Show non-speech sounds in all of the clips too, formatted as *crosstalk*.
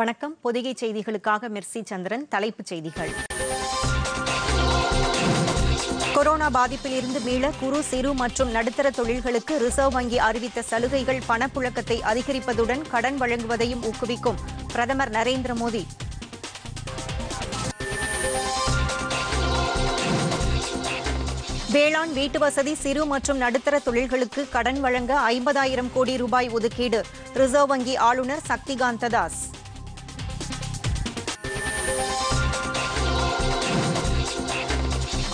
வணக்கம் பொதிகை செய்திகளுக்காக மெர்சி சந்திரன் தலைப்புச் செய்திகள் கொரோனா பாதிப்பில் இருந்து மீள குறு சிறு மற்றும் நடுத்தர தொழில்களுக்கு ரிசர்வ் வங்கி அறிவித்த சலுகைகள் பணப்புழக்கத்தை அதிகரிப்பதுடன் கடன் வழங்குவதையும் ஊக்குவிக்கும் பிரதமர் நரேந்திர மோடி வேளாண் வீட்டு வசதி சிறு மற்றும் நடுத்தர தொழில்களுக்கு கடன் வழங்க ஐம்பதாயிரம் கோடி ரூபாய் ஒதுக்கீடு ரிசர்வ் வங்கி ஆளுநர் சக்திகாந்த தாஸ்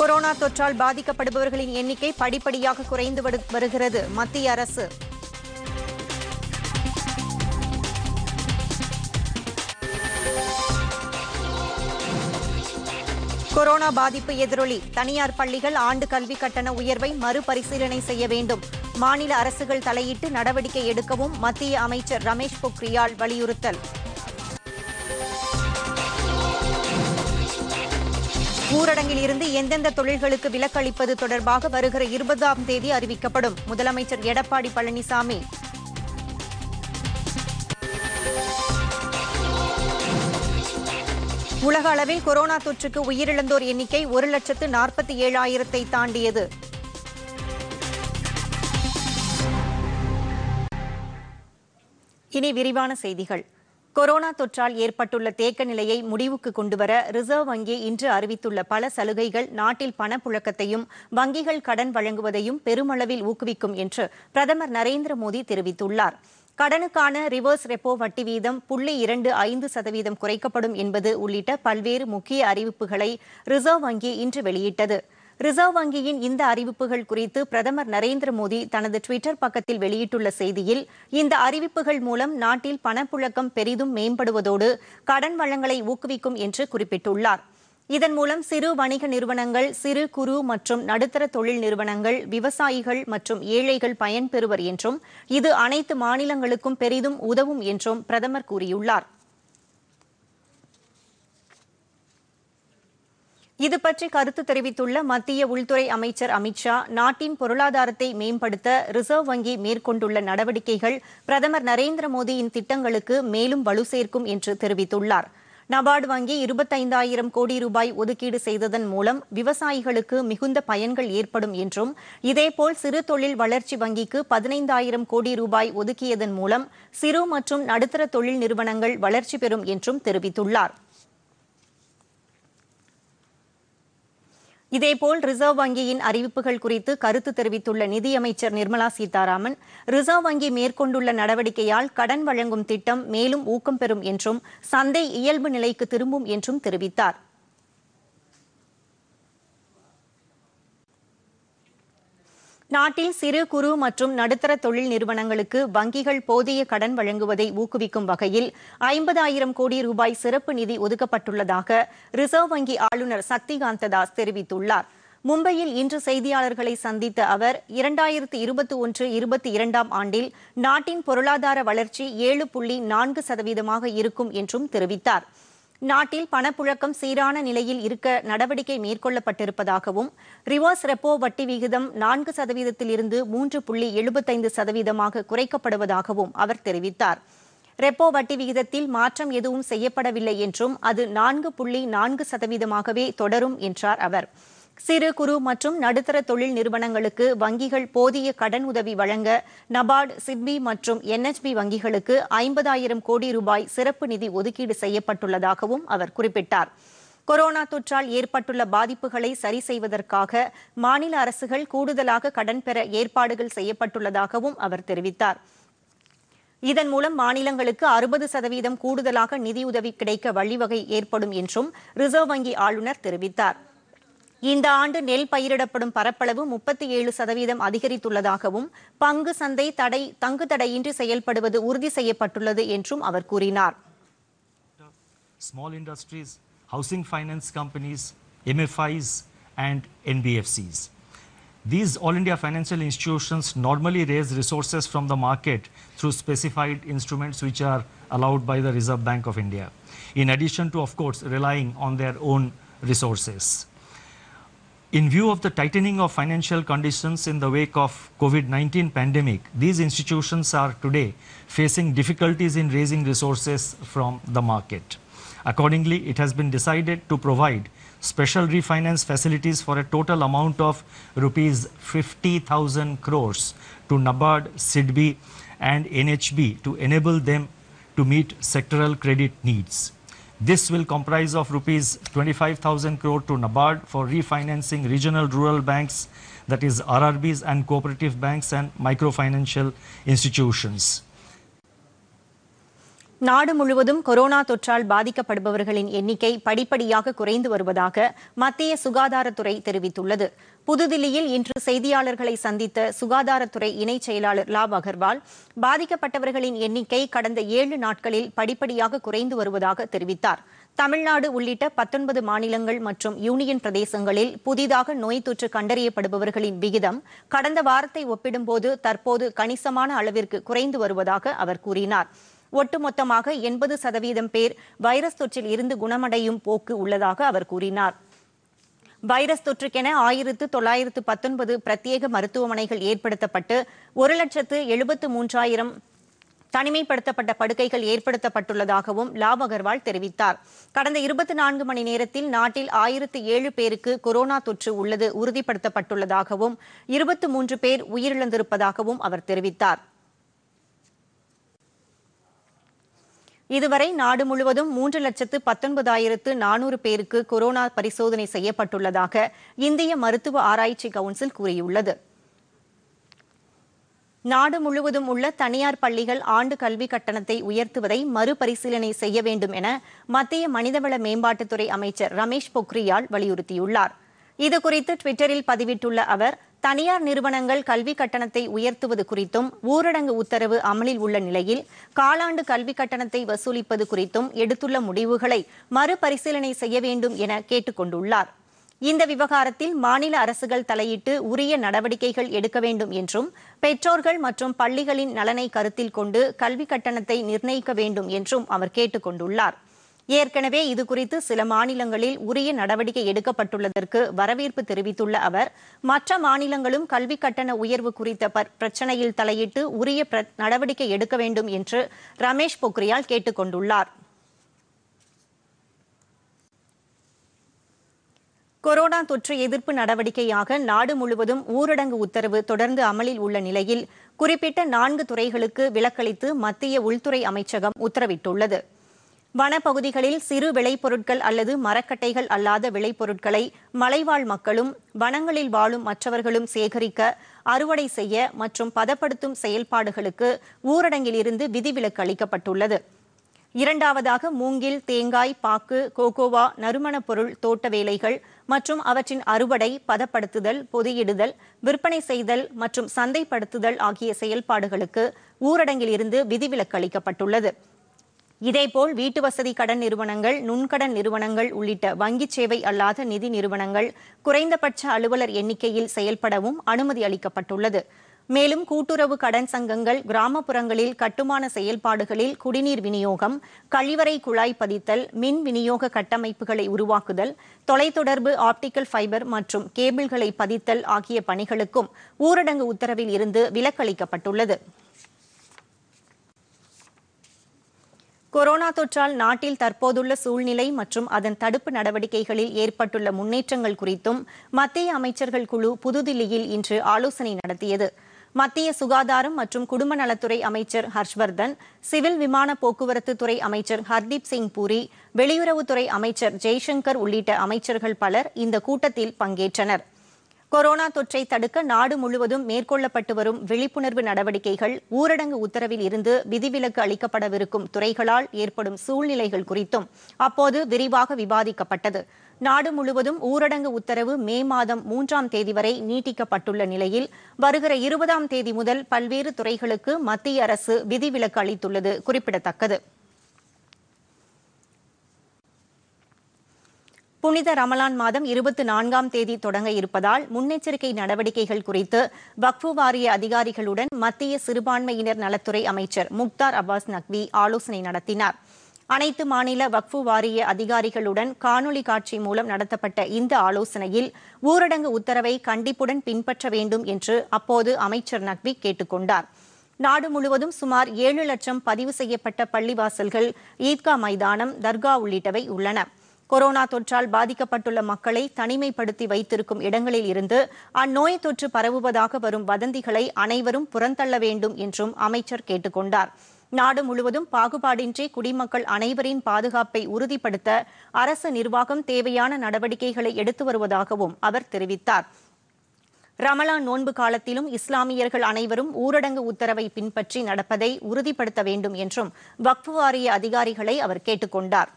கொரோனா தொற்றால் பாதிக்கப்படுபவர்களின் எண்ணிக்கை படிப்படியாக குறைந்து வருகிறது மத்திய அரசு கொரோனா பாதிப்பு எதிரொலி தனியார் பள்ளிகள் ஆண்டு கல்வி கட்டண உயர்வை மறுபரிசீலனை செய்ய வேண்டும் மாநில அரசுகள் தலையிட்டு நடவடிக்கை எடுக்கவும் மத்திய அமைச்சர் ரமேஷ் பொக்ரியால் வலியுறுத்தல் ஊரடங்கில் இருந்து எந்தெந்த தொழில்களுக்கு விலக்களிப்பது தொடர்பாக வருகிற இருபதாம் தேதி அறிவிக்கப்படும் முதலமைச்சர் எடப்பாடி பழனிசாமி உலக அளவில் கொரோனா தொற்றுக்கு உயிரிழந்தோர் எண்ணிக்கை ஒரு லட்சத்து நாற்பத்தி ஏழாயிரத்தை தாண்டியது இனி விரிவான செய்திகள் கொரோனா தொற்றால் ஏற்பட்டுள்ள தேக்க நிலையை முடிவுக்கு கொண்டுவர ரிசர்வ் வங்கி இன்று அறிவித்துள்ள பல சலுகைகள் நாட்டில் பணப்புழக்கத்தையும் வங்கிகள் கடன் வழங்குவதையும் பெருமளவில் ஊக்குவிக்கும் என்று பிரதமர் நரேந்திர மோடி தெரிவித்துள்ளார் கடனுக்கான ரிவர்ஸ் ரெப்போ வட்டி வீதம் புள்ளி இரண்டு ஐந்து சதவீதம் குறைக்கப்படும் என்பது உள்ளிட்ட பல்வேறு முக்கிய அறிவிப்புகளை ரிசர்வ் வங்கி இன்று வெளியிட்டது ரிசர்வ் வங்கியின் இந்த அறிவிப்புகள் குறித்து பிரதமர் நரேந்திர மோடி தனது டுவிட்டர் பக்கத்தில் வெளியிட்டுள்ள செய்தியில் இந்த அறிவிப்புகள் மூலம் நாட்டில் பணப்புழக்கம் பெரிதும் மேம்படுவதோடு கடன் வளங்களை ஊக்குவிக்கும் என்று குறிப்பிட்டுள்ளார் இதன் மூலம் சிறு வணிக நிறுவனங்கள் சிறு குறு மற்றும் நடுத்தர தொழில் நிறுவனங்கள் விவசாயிகள் மற்றும் ஏழைகள் பயன்பெறுவர் என்றும் இது அனைத்து மாநிலங்களுக்கும் பெரிதும் உதவும் என்றும் பிரதமர் கூறியுள்ளார் இது பற்றி கருத்து தெரிவித்துள்ள மத்திய உள்துறை அமைச்சர் அமித்ஷா நாட்டின் பொருளாதாரத்தை மேம்படுத்த ரிசர்வ் வங்கி மேற்கொண்டுள்ள நடவடிக்கைகள் பிரதமர் நரேந்திர மோடியின் திட்டங்களுக்கு மேலும் வலு சேர்க்கும் என்று தெரிவித்துள்ளார் நபார்டு வங்கி இருபத்தைந்தாயிரம் கோடி ரூபாய் ஒதுக்கீடு செய்ததன் மூலம் விவசாயிகளுக்கு மிகுந்த பயன்கள் ஏற்படும் என்றும் இதேபோல் சிறு தொழில் வளர்ச்சி வங்கிக்கு பதினைந்தாயிரம் கோடி ரூபாய் ஒதுக்கியதன் மூலம் சிறு மற்றும் நடுத்தர தொழில் நிறுவனங்கள் வளர்ச்சி பெறும் என்றும் தெரிவித்துள்ளாா் இதேபோல் ரிசர்வ் வங்கியின் அறிவிப்புகள் குறித்து கருத்து தெரிவித்துள்ள நிதியமைச்சர் நிர்மலா சீதாராமன் ரிசர்வ் வங்கி மேற்கொண்டுள்ள நடவடிக்கையால் கடன் வழங்கும் திட்டம் மேலும் ஊக்கம் பெறும் என்றும் சந்தை இயல்பு நிலைக்கு திரும்பும் என்றும் தெரிவித்தார் நாட்டில் சிறு குறு மற்றும் நடுத்தர தொழில் நிறுவனங்களுக்கு வங்கிகள் போதிய கடன் வழங்குவதை ஊக்குவிக்கும் வகையில் ஐம்பதாயிரம் கோடி ரூபாய் சிறப்பு நிதி ஒதுக்கப்பட்டுள்ளதாக ரிசர்வ் வங்கி ஆளுநர் சக்திகாந்த தாஸ் தெரிவித்துள்ளார் மும்பையில் இன்று செய்தியாளர்களை சந்தித்த அவர் இரண்டாயிரத்து இருபத்தி ஒன்று இருபத்தி இரண்டாம் ஆண்டில் நாட்டின் பொருளாதார வளர்ச்சி ஏழு புள்ளி நான்கு சதவீதமாக இருக்கும் என்றும் தெரிவித்தாா் நாட்டில் பணப்புழக்கம் சீரான நிலையில் இருக்க நடவடிக்கை மேற்கொள்ளப்பட்டிருப்பதாகவும் ரிவர்ஸ் ரெப்போ வட்டி விகிதம் நான்கு சதவீதத்திலிருந்து மூன்று புள்ளி எழுபத்தைந்து சதவீதமாக குறைக்கப்படுவதாகவும் அவர் தெரிவித்தார் ரெப்போ வட்டி விகிதத்தில் மாற்றம் எதுவும் செய்யப்படவில்லை என்றும் அது நான்கு புள்ளி நான்கு சதவீதமாகவே தொடரும் என்றார் அவர் சிறு குறு மற்றும் நடுத்தர தொழில் நிறுவனங்களுக்கு வங்கிகள் போதிய கடன் உதவி வழங்க நபார்டு சிட்பி மற்றும் என்எச்பி வங்கிகளுக்கு ஐம்பதாயிரம் கோடி ரூபாய் சிறப்பு நிதி ஒதுக்கீடு செய்யப்பட்டுள்ளதாகவும் அவர் குறிப்பிட்டார் கொரோனா தொற்றால் ஏற்பட்டுள்ள பாதிப்புகளை சரி செய்வதற்காக மாநில அரசுகள் கூடுதலாக கடன் பெற ஏற்பாடுகள் செய்யப்பட்டுள்ளதாகவும் அவர் தெரிவித்தார் இதன் மூலம் மாநிலங்களுக்கு அறுபது சதவீதம் கூடுதலாக நிதியுதவி கிடைக்க வழிவகை ஏற்படும் என்றும் ரிசர்வ் வங்கி ஆளுநர் தெரிவித்தார் இந்த ஆண்டு நெல் பயிரிடப்படும் பரப்பளவு முப்பத்தி ஏழு சதவீதம் அதிகரித்துள்ளதாகவும் பங்கு சந்தை தடை தங்கு தடையின்றி செயல்படுவது உறுதி செய்யப்பட்டுள்ளது என்றும் அவர் கூறினார் small industries, housing finance companies, MFIs and NBFCs. These All India financial institutions normally raise resources from the market through specified instruments which are allowed by the Reserve Bank of India, in addition to, of course, relying on their own resources. In view of the tightening of financial conditions in the wake of COVID-19 pandemic, these institutions are today facing difficulties in raising resources from the market. Accordingly, it has been decided to provide special refinance facilities for a total amount of rupees 50,000 crores to NABARD, SIDBI and NHB to enable them to meet sectoral credit needs. This will comprise of rupees 25,000 crore to NABARD for refinancing regional rural banks, that is RRBs and cooperative banks and microfinancial institutions. நாடு முழுவதும் corona தொற்றால் பாதிக்கப்படுபவர்களின் எண்ணிக்கை படிப்படியாக குறைந்து வருவதாக மத்திய சுகாதாரத்துறை தெரிவித்துள்ளது புதுதில்லியில் இன்று செய்தியாளர்களை சந்தித்த சுகாதாரத்துறை இணைச் செயலாளர் லாப் அகர்வால் பாதிக்கப்பட்டவர்களின் எண்ணிக்கை கடந்த ஏழு நாட்களில் படிப்படியாக குறைந்து வருவதாக தெரிவித்தார் தமிழ்நாடு உள்ளிட்ட பத்தொன்பது மாநிலங்கள் மற்றும் யூனியன் பிரதேசங்களில் புதிதாக நோய் தொற்று கண்டறியப்படுபவர்களின் விகிதம் கடந்த வாரத்தை ஒப்பிடும்போது தற்போது கணிசமான அளவிற்கு குறைந்து வருவதாக அவர் கூறினார் ஒட்டுமொத்தமாக எண்பது சதவீதம் பேர் வைரஸ் தொற்றில் இருந்து குணமடையும் போக்கு உள்ளதாக அவர் கூறினார் வைரஸ் தொற்றுக்கென ஆயிரத்து தொள்ளாயிரத்து பத்தொன்பது பிரத்யேக மருத்துவமனைகள் ஏற்படுத்தப்பட்டு ஒரு லட்சத்து எழுபத்து மூன்றாயிரம் தனிமைப்படுத்தப்பட்ட படுக்கைகள் ஏற்படுத்தப்பட்டுள்ளதாகவும் லாப் அகர்வால் தெரிவித்தார் கடந்த இருபத்தி நான்கு மணி நேரத்தில் நாட்டில் ஆயிரத்து ஏழு பேருக்கு கொரோனா தொற்று உள்ளது உறுதிப்படுத்தப்பட்டுள்ளதாகவும் இருபத்து மூன்று பேர் உயிரிழந்திருப்பதாகவும் அவர் தெரிவித்தார் இதுவரை நாடு முழுவதும் மூன்று லட்சத்து பத்தொன்பதாயிரத்து நானூறு பேருக்கு கொரோனா பரிசோதனை செய்யப்பட்டுள்ளதாக இந்திய மருத்துவ ஆராய்ச்சி கவுன்சில் கூறியுள்ளது நாடு முழுவதும் உள்ள தனியார் பள்ளிகள் ஆண்டு கல்வி கட்டணத்தை உயர்த்துவதை மறுபரிசீலனை செய்ய வேண்டும் என மத்திய மனிதவள மேம்பாட்டுத்துறை அமைச்சர் ரமேஷ் பொக்ரியால் வலியுறுத்தியுள்ளார் இதுகுறித்து டுவிட்டரில் பதிவிட்டுள்ள அவர் தனியார் நிறுவனங்கள் கல்வி கட்டணத்தை உயர்த்துவது குறித்தும் ஊரடங்கு உத்தரவு அமலில் உள்ள நிலையில் காலாண்டு கல்வி கட்டணத்தை வசூலிப்பது குறித்தும் எடுத்துள்ள முடிவுகளை மறுபரிசீலனை செய்ய வேண்டும் என கேட்டுக் கொண்டுள்ளார் இந்த விவகாரத்தில் மாநில அரசுகள் தலையிட்டு உரிய நடவடிக்கைகள் எடுக்க வேண்டும் என்றும் பெற்றோர்கள் மற்றும் பள்ளிகளின் நலனை கருத்தில் கொண்டு கல்வி கட்டணத்தை நிர்ணயிக்க வேண்டும் என்றும் அவர் கேட்டுக் கொண்டுள்ளார் ஏற்கனவே இது குறித்து சில மாநிலங்களில் உரிய நடவடிக்கை எடுக்கப்பட்டுள்ளதற்கு வரவேற்பு தெரிவித்துள்ள அவர் மற்ற மாநிலங்களும் கல்வி கட்டண உயர்வு குறித்த பிரச்சனையில் தலையிட்டு உரிய நடவடிக்கை எடுக்க வேண்டும் என்று ரமேஷ் பொக்ரியால் கேட்டுக் கொண்டுள்ளார் கொரோனா தொற்று எதிர்ப்பு நடவடிக்கையாக நாடு முழுவதும் ஊரடங்கு உத்தரவு தொடர்ந்து அமலில் உள்ள நிலையில் குறிப்பிட்ட நான்கு துறைகளுக்கு விலக்களித்து மத்திய உள்துறை அமைச்சகம் உத்தரவிட்டுள்ளது வனப்பகுதிகளில் சிறு விளைபொருட்கள் அல்லது மரக்கட்டைகள் அல்லாத விளைபொருட்களை மலைவாழ் மக்களும் வனங்களில் வாழும் மற்றவர்களும் சேகரிக்க அறுவடை செய்ய மற்றும் பதப்படுத்தும் செயல்பாடுகளுக்கு ஊரடங்கிலிருந்து விதிவிலக்கு அளிக்கப்பட்டுள்ளது இரண்டாவதாக மூங்கில் தேங்காய் பாக்கு கோகோவா நறுமணப் பொருள் தோட்ட வேலைகள் மற்றும் அவற்றின் அறுவடை பதப்படுத்துதல் பொதியிடுதல் விற்பனை செய்தல் மற்றும் சந்தைப்படுத்துதல் ஆகிய செயல்பாடுகளுக்கு ஊரடங்கில் இருந்து விதிவிலக்கு அளிக்கப்பட்டுள்ளது இதேபோல் வீட்டு வசதி கடன் நிறுவனங்கள் நுண்கடன் நிறுவனங்கள் உள்ளிட்ட வங்கிச் சேவை அல்லாத நிதி நிறுவனங்கள் குறைந்தபட்ச அலுவலர் எண்ணிக்கையில் செயல்படவும் அனுமதி அளிக்கப்பட்டுள்ளது மேலும் கூட்டுறவு கடன் சங்கங்கள் கிராமப்புறங்களில் கட்டுமான செயல்பாடுகளில் குடிநீர் விநியோகம் கழிவறை குழாய் பதித்தல் மின் விநியோக கட்டமைப்புகளை உருவாக்குதல் தொலைத்தொடர்பு ஆப்டிக்கல் ஃபைபர் மற்றும் கேபிள்களை பதித்தல் ஆகிய பணிகளுக்கும் ஊரடங்கு உத்தரவில் இருந்து விலக்களிக்கப்பட்டுள்ளது கொரோனா தொற்றால் நாட்டில் தற்போதுள்ள சூழ்நிலை மற்றும் அதன் தடுப்பு நடவடிக்கைகளில் ஏற்பட்டுள்ள முன்னேற்றங்கள் குறித்தும் மத்திய அமைச்சர்கள் குழு புதுதில்லியில் இன்று ஆலோசனை நடத்தியது மத்திய சுகாதாரம் மற்றும் குடும்ப நலத்துறை அமைச்சர் ஹர்ஷ்வர்தன் சிவில் விமான போக்குவரத்து துறை அமைச்சர் ஹர்தீப் சிங் பூரி வெளியுறவுத்துறை அமைச்சர் ஜெய்சங்கர் உள்ளிட்ட அமைச்சர்கள் பலர் இந்த கூட்டத்தில் பங்கேற்றனா் கொரோனா தொற்றை தடுக்க நாடு முழுவதும் மேற்கொள்ளப்பட்டு வரும் விழிப்புணர்வு நடவடிக்கைகள் ஊரடங்கு உத்தரவில் இருந்து விதிவிலக்கு அளிக்கப்படவிருக்கும் துறைகளால் ஏற்படும் சூழ்நிலைகள் குறித்தும் அப்போது விரிவாக விவாதிக்கப்பட்டது நாடு முழுவதும் ஊரடங்கு உத்தரவு மே மாதம் மூன்றாம் தேதி வரை நீட்டிக்கப்பட்டுள்ள நிலையில் வருகிற இருபதாம் தேதி முதல் பல்வேறு துறைகளுக்கு மத்திய அரசு விதிவிலக்கு அளித்துள்ளது குறிப்பிடத்தக்கது புனித ரமலான் மாதம் இருபத்தி நான்காம் தேதி தொடங்க இருப்பதால் முன்னெச்சரிக்கை நடவடிக்கைகள் குறித்து வக்ஃபு வாரிய அதிகாரிகளுடன் மத்திய சிறுபான்மையினர் நலத்துறை அமைச்சர் முக்தார் அப்பாஸ் நக்வி ஆலோசனை நடத்தினார் அனைத்து மாநில வக்ஃபு வாரிய அதிகாரிகளுடன் காணொலி காட்சி மூலம் நடத்தப்பட்ட இந்த ஆலோசனையில் ஊரடங்கு உத்தரவை கண்டிப்புடன் பின்பற்ற வேண்டும் என்று அப்போது அமைச்சர் நக்வி கேட்டுக்கொண்டார் நாடு முழுவதும் சுமார் ஏழு லட்சம் பதிவு செய்யப்பட்ட பள்ளிவாசல்கள் ஈத்கா மைதானம் தர்கா உள்ளிட்டவை உள்ளன கொரோனா தொற்றால் பாதிக்கப்பட்டுள்ள மக்களை தனிமைப்படுத்தி வைத்திருக்கும் இடங்களில் இருந்து அந்நோய் தொற்று பரவுவதாக வரும் வதந்திகளை அனைவரும் புறந்தள்ள வேண்டும் என்றும் அமைச்சர் கேட்டுக் கொண்டார் நாடு முழுவதும் பாகுபாடின்றி குடிமக்கள் அனைவரின் பாதுகாப்பை உறுதிப்படுத்த அரசு நிர்வாகம் தேவையான நடவடிக்கைகளை எடுத்து வருவதாகவும் அவர் தெரிவித்தார் ரமலான் நோன்பு காலத்திலும் இஸ்லாமியர்கள் அனைவரும் ஊரடங்கு உத்தரவை பின்பற்றி நடப்பதை உறுதிப்படுத்த வேண்டும் என்றும் வக்ஃபு வாரிய அதிகாரிகளை அவர் கேட்டுக் கொண்டாா்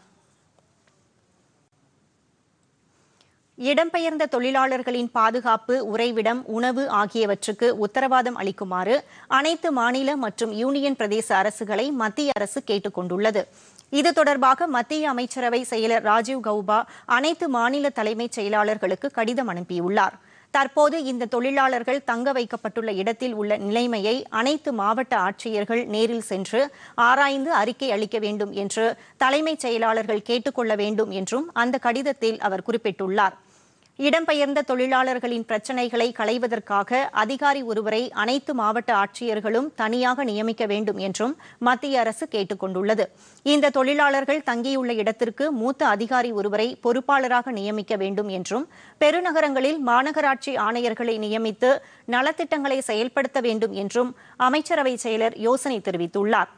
இடம்பெயர்ந்த தொழிலாளர்களின் பாதுகாப்பு உறைவிடம் உணவு ஆகியவற்றுக்கு உத்தரவாதம் அளிக்குமாறு அனைத்து மாநில மற்றும் யூனியன் பிரதேச அரசுகளை மத்திய அரசு கேட்டுக் கொண்டுள்ளது இது தொடர்பாக மத்திய அமைச்சரவை செயலர் ராஜீவ் கௌபா அனைத்து மாநில தலைமைச் செயலாளர்களுக்கு கடிதம் அனுப்பியுள்ளார் தற்போது இந்த தொழிலாளர்கள் தங்க வைக்கப்பட்டுள்ள இடத்தில் உள்ள நிலைமையை அனைத்து மாவட்ட ஆட்சியர்கள் நேரில் சென்று ஆராய்ந்து அறிக்கை அளிக்க வேண்டும் என்று தலைமைச் செயலாளர்கள் கொள்ள வேண்டும் என்றும் அந்த கடிதத்தில் அவர் குறிப்பிட்டுள்ளார் இடம்பெயர்ந்த தொழிலாளர்களின் பிரச்சினைகளை களைவதற்காக அதிகாரி ஒருவரை அனைத்து மாவட்ட ஆட்சியர்களும் தனியாக நியமிக்க வேண்டும் என்றும் மத்திய அரசு கேட்டுக் கொண்டுள்ளது இந்த தொழிலாளர்கள் தங்கியுள்ள இடத்திற்கு மூத்த அதிகாரி ஒருவரை பொறுப்பாளராக நியமிக்க வேண்டும் என்றும் பெருநகரங்களில் மாநகராட்சி ஆணையர்களை நியமித்து நலத்திட்டங்களை செயல்படுத்த வேண்டும் என்றும் அமைச்சரவை செயலர் யோசனை தெரிவித்துள்ளார்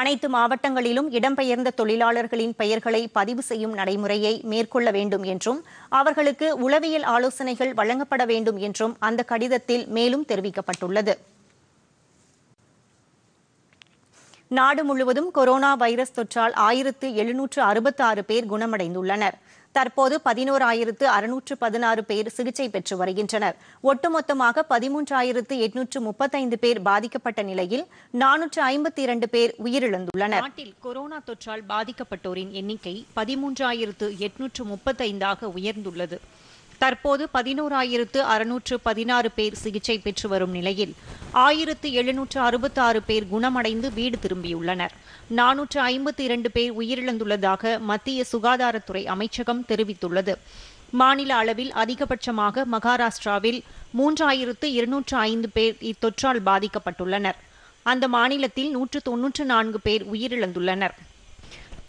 அனைத்து மாவட்டங்களிலும் இடம்பெயர்ந்த தொழிலாளர்களின் பெயர்களை பதிவு செய்யும் நடைமுறையை மேற்கொள்ள வேண்டும் என்றும் அவர்களுக்கு உளவியல் ஆலோசனைகள் வழங்கப்பட வேண்டும் என்றும் அந்த கடிதத்தில் மேலும் தெரிவிக்கப்பட்டுள்ளது நாடு முழுவதும் கொரோனா வைரஸ் தொற்றால் ஆயிரத்து எழுநூற்று அறுபத்தாறு பேர் குணமடைந்துள்ளனர் தற்போது ஆயிரத்து அறுநூற்று பதினாறு பேர் சிகிச்சை பெற்று வருகின்றனர் ஒட்டுமொத்தமாக பதிமூன்றாயிரத்து எட்நூற்று முப்பத்தைந்து பேர் பாதிக்கப்பட்ட நிலையில் நானூற்று ஐம்பத்தி இரண்டு பேர் உயிரிழந்துள்ளனர் நாட்டில் கொரோனா தொற்றால் பாதிக்கப்பட்டோரின் எண்ணிக்கை பதிமூன்றாயிரத்து எட்நூற்று முப்பத்தைந்தாக உயர்ந்துள்ளது தற்போது பதினோராயிரத்து அறுநூற்று பதினாறு பேர் சிகிச்சை பெற்று வரும் நிலையில் ஆயிரத்து எழுநூற்று அறுபத்தி ஆறு பேர் குணமடைந்து வீடு திரும்பியுள்ளனர் நானூற்று ஐம்பத்தி இரண்டு பேர் உயிரிழந்துள்ளதாக மத்திய சுகாதாரத்துறை அமைச்சகம் தெரிவித்துள்ளது மாநில அளவில் அதிகபட்சமாக மகாராஷ்டிராவில் மூன்றாயிரத்து இருநூற்று ஐந்து பேர் இத்தொற்றால் பாதிக்கப்பட்டுள்ளனர் அந்த மாநிலத்தில் நூற்று தொன்னூற்று நான்கு பேர் உயிரிழந்துள்ளனர்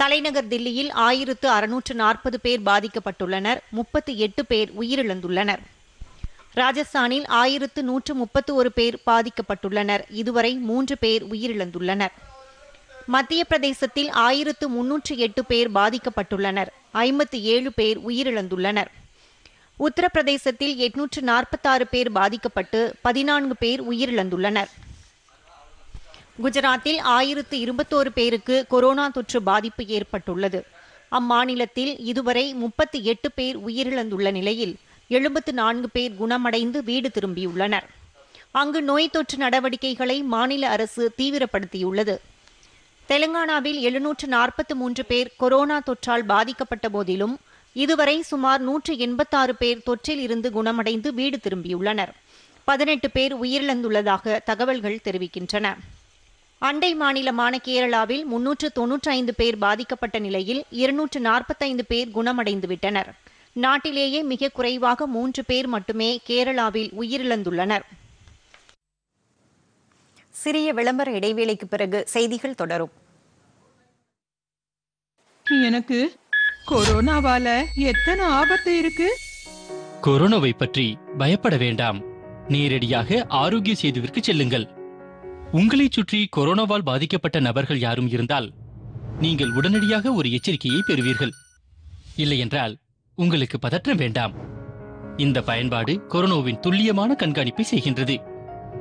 தலைநகர் தில்லியில் ஆயிரத்து அறுநூற்று நாற்பது பேர் பாதிக்கப்பட்டுள்ளனர் முப்பத்தி எட்டு பேர் உயிரிழந்துள்ளனர் ராஜஸ்தானில் ஆயிரத்து நூற்று முப்பத்து ஒரு பேர் பாதிக்கப்பட்டுள்ளனர் இதுவரை மூன்று பேர் உயிரிழந்துள்ளனர் மத்திய பிரதேசத்தில் ஆயிரத்து முன்னூற்று எட்டு பேர் பாதிக்கப்பட்டுள்ளனர் ஐம்பத்து ஏழு பேர் உயிரிழந்துள்ளனர் உத்தரப்பிரதேசத்தில் எட்நூற்று நாற்பத்தாறு பேர் பாதிக்கப்பட்டு பதினான்கு பேர் உயிரிழந்துள்ளனர் குஜராத்தில் ஆயிரத்து இருபத்தோரு பேருக்கு கொரோனா தொற்று பாதிப்பு ஏற்பட்டுள்ளது அம்மாநிலத்தில் இதுவரை முப்பத்தி எட்டு பேர் உயிரிழந்துள்ள நிலையில் எழுபத்து நான்கு பேர் குணமடைந்து வீடு திரும்பியுள்ளனர் அங்கு நோய் தொற்று நடவடிக்கைகளை மாநில அரசு தீவிரப்படுத்தியுள்ளது தெலங்கானாவில் எழுநூற்று நாற்பத்தி மூன்று பேர் கொரோனா தொற்றால் பாதிக்கப்பட்ட போதிலும் இதுவரை சுமார் நூற்று எண்பத்தாறு பேர் தொற்றில் இருந்து குணமடைந்து வீடு திரும்பியுள்ளனர் பதினெட்டு பேர் உயிரிழந்துள்ளதாக தகவல்கள் தெரிவிக்கின்றன அண்டை மாநிலமான கேரளாவில் முன்னூற்று தொன்னூற்றி பேர் பாதிக்கப்பட்ட நிலையில் இருநூற்று நாற்பத்தைந்து பேர் குணமடைந்துவிட்டனர் நாட்டிலேயே மிக குறைவாக மூன்று பேர் மட்டுமே கேரளாவில் உயிரிழந்துள்ளனர் சிறிய விளம்பர இடைவேளைக்கு பிறகு செய்திகள் தொடரும் எனக்கு கொரோனாவால எத்தனை ஆபத்து இருக்கு கொரோனாவை பற்றி பயப்பட வேண்டாம் நேரடியாக ஆரோக்கிய செய்துவிற்கு செல்லுங்கள் உங்களை சுற்றி கொரோனாவால் பாதிக்கப்பட்ட நபர்கள் யாரும் இருந்தால் நீங்கள் உடனடியாக ஒரு எச்சரிக்கையை பெறுவீர்கள் இல்லையென்றால் உங்களுக்கு பதற்றம் வேண்டாம் இந்த பயன்பாடு கொரோனாவின் துல்லியமான கண்காணிப்பை செய்கின்றது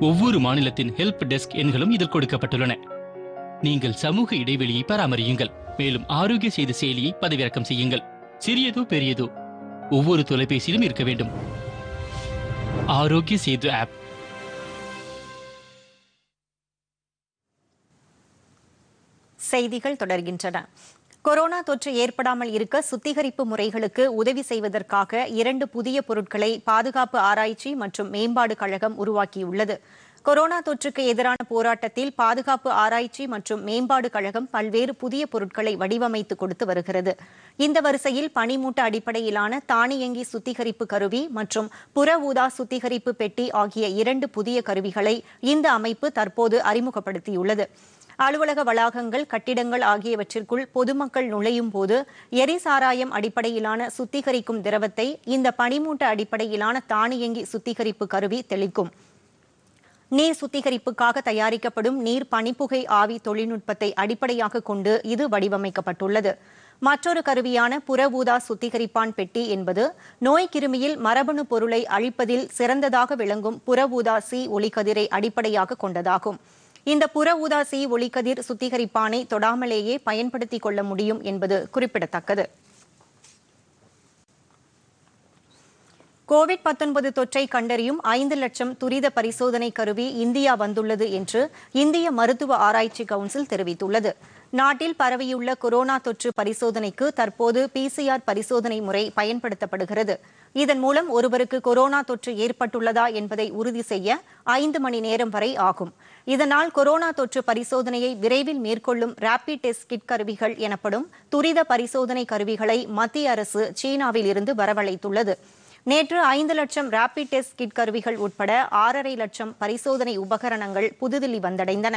ஒவ்வொரு மாநிலத்தின் ஹெல்ப் டெஸ்க் எண்களும் இதில் கொடுக்கப்பட்டுள்ளன நீங்கள் சமூக இடைவெளியை பராமரியுங்கள் மேலும் ஆரோக்கிய செய்த செயலியை பதிவிறக்கம் செய்யுங்கள் சிறியதோ பெரியதோ ஒவ்வொரு தொலைபேசியிலும் இருக்க வேண்டும் ஆரோக்கிய சேது ஆப் செய்திகள் தொடர்கின்றன கொரோனா தொற்று ஏற்படாமல் இருக்க சுத்திகரிப்பு முறைகளுக்கு உதவி செய்வதற்காக இரண்டு புதிய பொருட்களை பாதுகாப்பு ஆராய்ச்சி மற்றும் மேம்பாடு கழகம் உருவாக்கியுள்ளது கொரோனா தொற்றுக்கு எதிரான போராட்டத்தில் பாதுகாப்பு ஆராய்ச்சி மற்றும் மேம்பாடு கழகம் பல்வேறு புதிய பொருட்களை வடிவமைத்து கொடுத்து வருகிறது இந்த வரிசையில் பனிமூட்ட அடிப்படையிலான தானியங்கி சுத்திகரிப்பு கருவி மற்றும் புற ஊதா சுத்திகரிப்பு பெட்டி ஆகிய இரண்டு புதிய கருவிகளை இந்த அமைப்பு தற்போது அறிமுகப்படுத்தியுள்ளது அலுவலக வளாகங்கள் கட்டிடங்கள் ஆகியவற்றிற்குள் பொதுமக்கள் நுழையும் போது எரிசாராயம் அடிப்படையிலான சுத்திகரிக்கும் திரவத்தை இந்த பனிமூட்ட அடிப்படையிலான தானியங்கி சுத்திகரிப்பு கருவி தெளிக்கும் நீர் சுத்திகரிப்புக்காக தயாரிக்கப்படும் நீர் பனிப்புகை ஆவி தொழில்நுட்பத்தை அடிப்படையாக கொண்டு இது வடிவமைக்கப்பட்டுள்ளது மற்றொரு கருவியான புறவூதா சுத்திகரிப்பான் பெட்டி என்பது நோய் கிருமியில் மரபணு பொருளை அழிப்பதில் சிறந்ததாக விளங்கும் புறவூதா சி ஒளிக்கதிரை அடிப்படையாக கொண்டதாகும் இந்த புற ஊதாசி ஒளிக்கதிர் சுத்திகரிப்பானை தொடாமலேயே பயன்படுத்திக் கொள்ள முடியும் என்பது குறிப்பிடத்தக்கது கோவிட் பத்தொன்பது தொற்றை கண்டறியும் ஐந்து லட்சம் துரித பரிசோதனை கருவி இந்தியா வந்துள்ளது என்று இந்திய மருத்துவ ஆராய்ச்சி கவுன்சில் தெரிவித்துள்ளது நாட்டில் பரவியுள்ள கொரோனா தொற்று பரிசோதனைக்கு தற்போது பிசிஆர் பரிசோதனை முறை பயன்படுத்தப்படுகிறது இதன் மூலம் ஒருவருக்கு கொரோனா தொற்று ஏற்பட்டுள்ளதா என்பதை உறுதி செய்ய ஐந்து மணி நேரம் வரை ஆகும் இதனால் கொரோனா தொற்று பரிசோதனையை விரைவில் மேற்கொள்ளும் ரேபிட் டெஸ்ட் கிட் கருவிகள் எனப்படும் துரித பரிசோதனை கருவிகளை மத்திய அரசு சீனாவில் இருந்து வரவழைத்துள்ளது நேற்று ஐந்து லட்சம் ரேபிட் டெஸ்ட் கிட் கருவிகள் உட்பட ஆறரை லட்சம் பரிசோதனை உபகரணங்கள் புதுதில்லி வந்தடைந்தன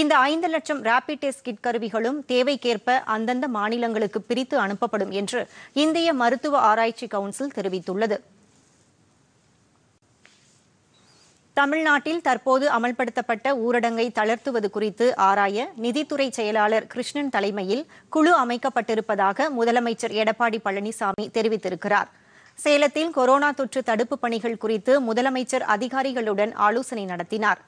இந்த ஐந்து லட்சம் ரேபிட் டெஸ்ட் கிட் கருவிகளும் தேவைக்கேற்ப அந்தந்த மாநிலங்களுக்கு பிரித்து அனுப்பப்படும் என்று இந்திய மருத்துவ ஆராய்ச்சி கவுன்சில் தெரிவித்துள்ளது தமிழ்நாட்டில் தற்போது அமல்படுத்தப்பட்ட ஊரடங்கை தளர்த்துவது குறித்து ஆராய நிதித்துறை செயலாளர் கிருஷ்ணன் தலைமையில் குழு அமைக்கப்பட்டிருப்பதாக முதலமைச்சர் எடப்பாடி பழனிசாமி தெரிவித்திருக்கிறார் சேலத்தில் கொரோனா தொற்று தடுப்பு பணிகள் குறித்து முதலமைச்சர் அதிகாரிகளுடன் ஆலோசனை நடத்தினாா்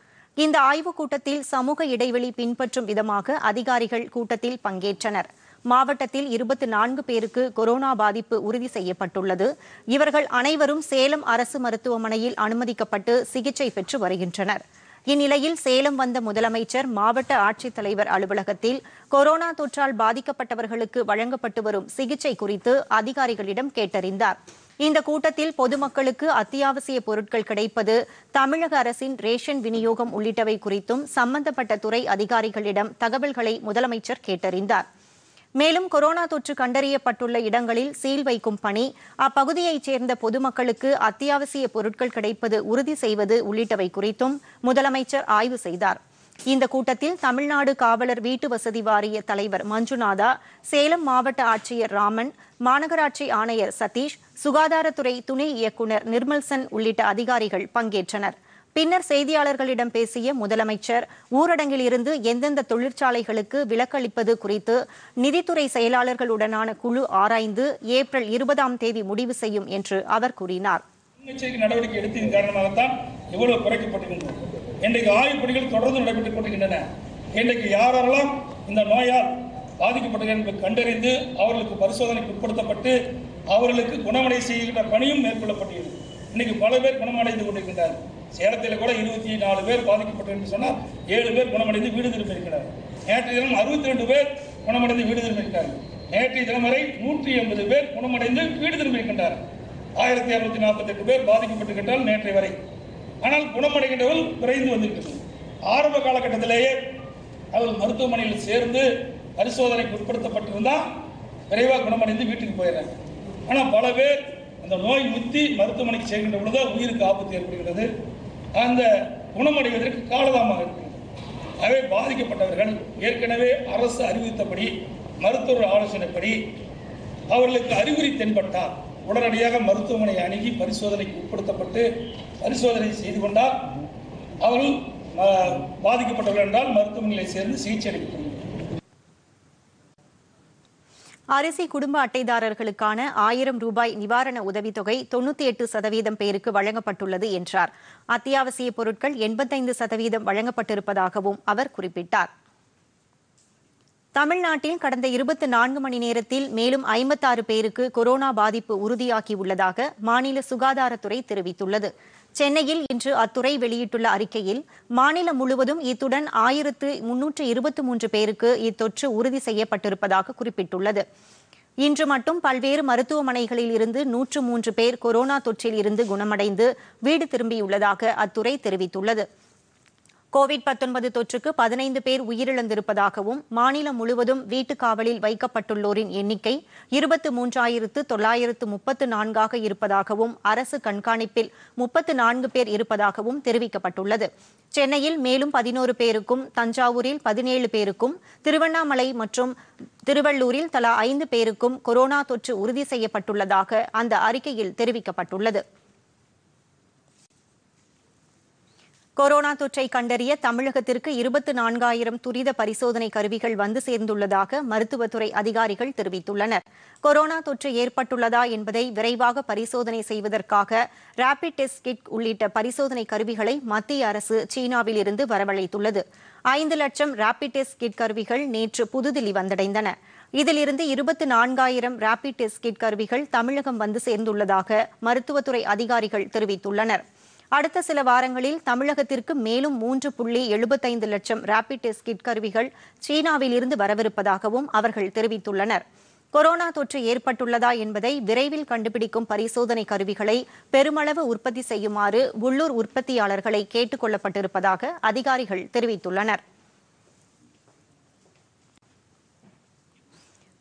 இந்த ஆய்வுக் கூட்டத்தில் சமூக இடைவெளி பின்பற்றும் விதமாக அதிகாரிகள் கூட்டத்தில் பங்கேற்றனர் மாவட்டத்தில் இருபத்தி நான்கு பேருக்கு கொரோனா பாதிப்பு உறுதி செய்யப்பட்டுள்ளது இவர்கள் அனைவரும் சேலம் அரசு மருத்துவமனையில் அனுமதிக்கப்பட்டு சிகிச்சை பெற்று வருகின்றனர் இந்நிலையில் சேலம் வந்த முதலமைச்சர் மாவட்ட ஆட்சித்தலைவர் அலுவலகத்தில் கொரோனா தொற்றால் பாதிக்கப்பட்டவர்களுக்கு வழங்கப்பட்டு வரும் சிகிச்சை குறித்து அதிகாரிகளிடம் கேட்டறிந்தாா் இந்த கூட்டத்தில் பொதுமக்களுக்கு அத்தியாவசிய பொருட்கள் கிடைப்பது தமிழக அரசின் ரேஷன் விநியோகம் உள்ளிட்டவை குறித்தும் சம்பந்தப்பட்ட துறை அதிகாரிகளிடம் தகவல்களை முதலமைச்சர் கேட்டறிந்தார் மேலும் கொரோனா தொற்று கண்டறியப்பட்டுள்ள இடங்களில் சீல் வைக்கும் பணி அப்பகுதியைச் சேர்ந்த பொதுமக்களுக்கு அத்தியாவசிய பொருட்கள் கிடைப்பது உறுதி செய்வது உள்ளிட்டவை குறித்தும் முதலமைச்சர் ஆய்வு செய்தார் இந்த கூட்டத்தில் தமிழ்நாடு காவலர் வீட்டு வசதி வாரிய தலைவர் மஞ்சுநாதா சேலம் மாவட்ட ஆட்சியர் ராமன் மாநகராட்சி ஆணையர் சதீஷ் சுகாதாரத்துறை துணை இயக்குநர் நிர்மல்சன் உள்ளிட்ட அதிகாரிகள் பங்கேற்றனர் பின்னர் செய்தியாளர்களிடம் பேசிய முதலமைச்சர் ஊரடங்கில் இருந்து எந்தெந்த தொழிற்சாலைகளுக்கு விலக்களிப்பது குறித்து நிதித்துறை செயலாளர்களுடனான குழு ஆராய்ந்து ஏப்ரல் இருபதாம் தேதி முடிவு செய்யும் என்று அவர் கூறினார் நடவடிக்கை எடுத்ததன் காரணமாகத்தான் குறைக்கப்பட்டிருக்கிறது இன்றைக்கு ஆய்வுப் பணிகள் தொடர்ந்து நடைபெற்றுக் கொண்டிருக்கின்றன இன்றைக்கு யாரெல்லாம் இந்த நோயால் பாதிக்கப்பட்டது என்பதை கண்டறிந்து அவர்களுக்கு பரிசோதனைக்கு உட்படுத்தப்பட்டு அவர்களுக்கு குணமடை செய்கின்ற பணியும் மேற்கொள்ளப்பட்டுள்ளது இன்னைக்கு பல பேர் குணமடைந்து கொண்டிருக்கின்றனர் சேலத்தில் கூட இருபத்தி நாலு பேர் பாதிக்கப்பட்டது என்று சொன்னால் ஏழு பேர் குணமடைந்து வீடு இருக்கிறார் நேற்றைய தினம் அறுபத்தி ரெண்டு பேர் குணமடைந்து வீடு திரும்பியிருக்கிறார்கள் நேற்றைய தினம் வரை நூற்றி எண்பது பேர் குணமடைந்து வீடு இருக்கின்றார் ஆயிரத்தி இரநூத்தி நாற்பத்தி எட்டு பேர் பாதிக்கப்பட்டிருக்கின்றால் நேற்றை வரை ஆனால் குணமடைகின்றவர்கள் விரைந்து வந்திருக்கின்றனர் ஆரம்ப காலகட்டத்திலேயே அவர்கள் மருத்துவமனையில் சேர்ந்து பரிசோதனைக்கு உட்படுத்தப்பட்டிருந்தால் விரைவாக குணமடைந்து வீட்டுக்கு போயிடுறாங்க ஆனால் பல பேர் அந்த நோய் முத்தி மருத்துவமனைக்கு சேர்கின்ற பொழுது உயிருக்கு ஆபத்து ஏற்படுகிறது அந்த குணமடைவதற்கு காலதாமாக இருக்கிறது அவை பாதிக்கப்பட்டவர்கள் ஏற்கனவே அரசு அறிவித்தபடி மருத்துவர் ஆலோசனைப்படி அவர்களுக்கு அறிகுறி தென்பட்டால் உடனடியாக மருத்துவமனை அணுகி பரிசோதனைக்கு உட்படுத்தப்பட்டு பரிசோதனை செய்து கொண்டால் அவர்கள் பாதிக்கப்பட்டவர்கள் என்றால் மருத்துவமனையில் சேர்ந்து சிகிச்சை அளிக்கப்படுகிறது அரிசி குடும்ப அட்டைதாரர்களுக்கான ஆயிரம் ரூபாய் நிவாரண உதவித்தொகை தொன்னூத்தி எட்டு சதவீதம் பேருக்கு வழங்கப்பட்டுள்ளது என்றார் அத்தியாவசியப் பொருட்கள் எண்பத்தைந்து சதவீதம் வழங்கப்பட்டிருப்பதாகவும் அவர் குறிப்பிட்டாா் தமிழ்நாட்டில் கடந்த இருபத்தி நான்கு மணி நேரத்தில் மேலும் ஐம்பத்தாறு பேருக்கு கொரோனா பாதிப்பு உறுதியாகியுள்ளதாக மாநில சுகாதாரத்துறை தெரிவித்துள்ளது சென்னையில் இன்று அத்துறை வெளியிட்டுள்ள அறிக்கையில் மாநிலம் முழுவதும் இத்துடன் ஆயிரத்து முன்னூற்று இருபத்தி மூன்று பேருக்கு இத்தொற்று உறுதி செய்யப்பட்டிருப்பதாக குறிப்பிட்டுள்ளது இன்று மட்டும் பல்வேறு மருத்துவமனைகளில் இருந்து நூற்று மூன்று பேர் கொரோனா தொற்றில் இருந்து குணமடைந்து வீடு திரும்பியுள்ளதாக அத்துறை தெரிவித்துள்ளது கோவிட் தொற்றுக்கு பதினைந்து பேர் உயிரிழந்திருப்பதாகவும் மாநிலம் முழுவதும் வீட்டு காவலில் வைக்கப்பட்டுள்ளோரின் எண்ணிக்கை இருபத்து மூன்றாயிரத்து தொள்ளாயிரத்து முப்பத்து நான்காக இருப்பதாகவும் அரசு கண்காணிப்பில் முப்பத்து நான்கு பேர் இருப்பதாகவும் தெரிவிக்கப்பட்டுள்ளது சென்னையில் மேலும் பதினோரு பேருக்கும் தஞ்சாவூரில் பதினேழு பேருக்கும் திருவண்ணாமலை மற்றும் திருவள்ளூரில் தலா ஐந்து பேருக்கும் கொரோனா தொற்று உறுதி செய்யப்பட்டுள்ளதாக அந்த அறிக்கையில் தெரிவிக்கப்பட்டுள்ளது கொரோனா தொற்றை கண்டறிய தமிழகத்திற்கு இருபத்தி நான்காயிரம் துரித பரிசோதனை கருவிகள் வந்து சேர்ந்துள்ளதாக மருத்துவத்துறை அதிகாரிகள் தெரிவித்துள்ளனர் கொரோனா தொற்று ஏற்பட்டுள்ளதா என்பதை விரைவாக பரிசோதனை செய்வதற்காக ரேபிட் டெஸ்ட் கிட் உள்ளிட்ட பரிசோதனை கருவிகளை மத்திய அரசு சீனாவில் இருந்து வரவழைத்துள்ளது ஐந்து லட்சம் ரேபிட் டெஸ்ட் கிட் கருவிகள் நேற்று புதுதில்லி வந்தடைந்தன இதிலிருந்து இருபத்தி நான்காயிரம் ரேபிட் டெஸ்ட் கிட் கருவிகள் தமிழகம் வந்து சேர்ந்துள்ளதாக மருத்துவத்துறை அதிகாரிகள் தெரிவித்துள்ளனா் அடுத்த சில வாரங்களில் தமிழகத்திற்கு மேலும் மூன்று புள்ளி எழுபத்தைந்து லட்சம் ரேபிட் டெஸ்ட் கிட் கருவிகள் சீனாவில் இருந்து வரவிருப்பதாகவும் அவர்கள் தெரிவித்துள்ளனர் கொரோனா தொற்று ஏற்பட்டுள்ளதா என்பதை விரைவில் கண்டுபிடிக்கும் பரிசோதனை கருவிகளை பெருமளவு உற்பத்தி செய்யுமாறு உள்ளூர் உற்பத்தியாளர்களை கேட்டுக் கொள்ளப்பட்டிருப்பதாக அதிகாரிகள் தெரிவித்துள்ளனா்